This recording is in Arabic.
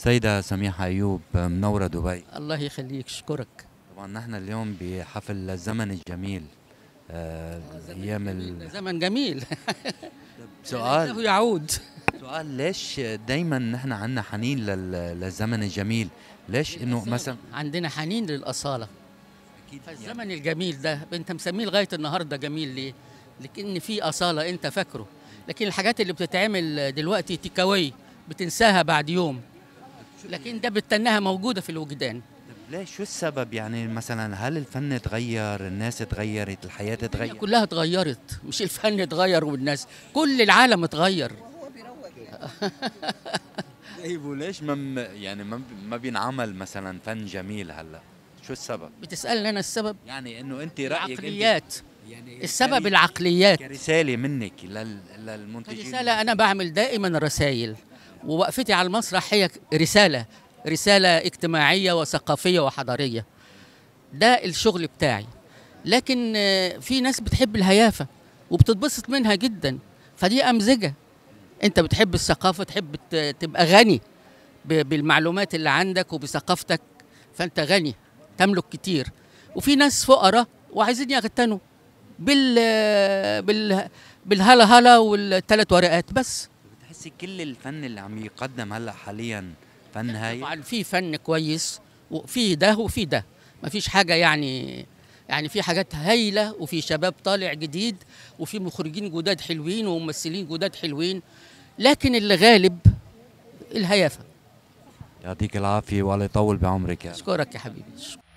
سيدة سميحة أيوب منورة دبي الله يخليك أشكرك طبعا نحن اليوم بحفل الزمن الجميل أيام آه الزمن جميل سؤال يعود سؤال ليش دايما نحن عندنا حنين للزمن الجميل ليش انه مثلا عندنا حنين للاصاله اكيد فالزمن يعني. الجميل ده انت مسميه لغايه النهارده جميل ليه لكن في اصاله انت فاكره لكن الحاجات اللي بتتعمل دلوقتي تيكاوي بتنساها بعد يوم لكن ده بتنها موجوده في الوجدان ليش شو السبب يعني مثلا هل الفن اتغير الناس اتغيرت الحياة اتغيرت كلها اتغيرت مش الفن اتغير والناس كل العالم اتغير هو طيب وليش ما يعني ما بينعمل مثلا فن جميل هلا شو السبب بتسألني انا السبب يعني انه انت رايك عقليات يعني السبب العقليات رساله منك للمنتجين رساله انا بعمل دائما رسائل ووقفتي على المسرح هي رسالة رسالة اجتماعية وثقافية وحضارية ده الشغل بتاعي لكن في ناس بتحب الهيافة وبتتبسط منها جدا فدي أمزجة أنت بتحب الثقافة تحب تبقى غني بالمعلومات اللي عندك وبثقافتك فأنت غني تملك كتير وفي ناس فقراء وعايزين يغتنوا بال بال بالهلا هلا والثلاث ورقات بس بس كل الفن اللي عم يقدم هلا حاليا فن نعم، هاي طبعا في فن كويس وفي ده وفي ده ما فيش حاجه يعني يعني في حاجات هايله وفي شباب طالع جديد وفي مخرجين جداد حلوين وممثلين جداد حلوين لكن اللي غالب الهيافه يعطيك العافيه ولا يطول بعمرك يعني. اشكرك يا حبيبي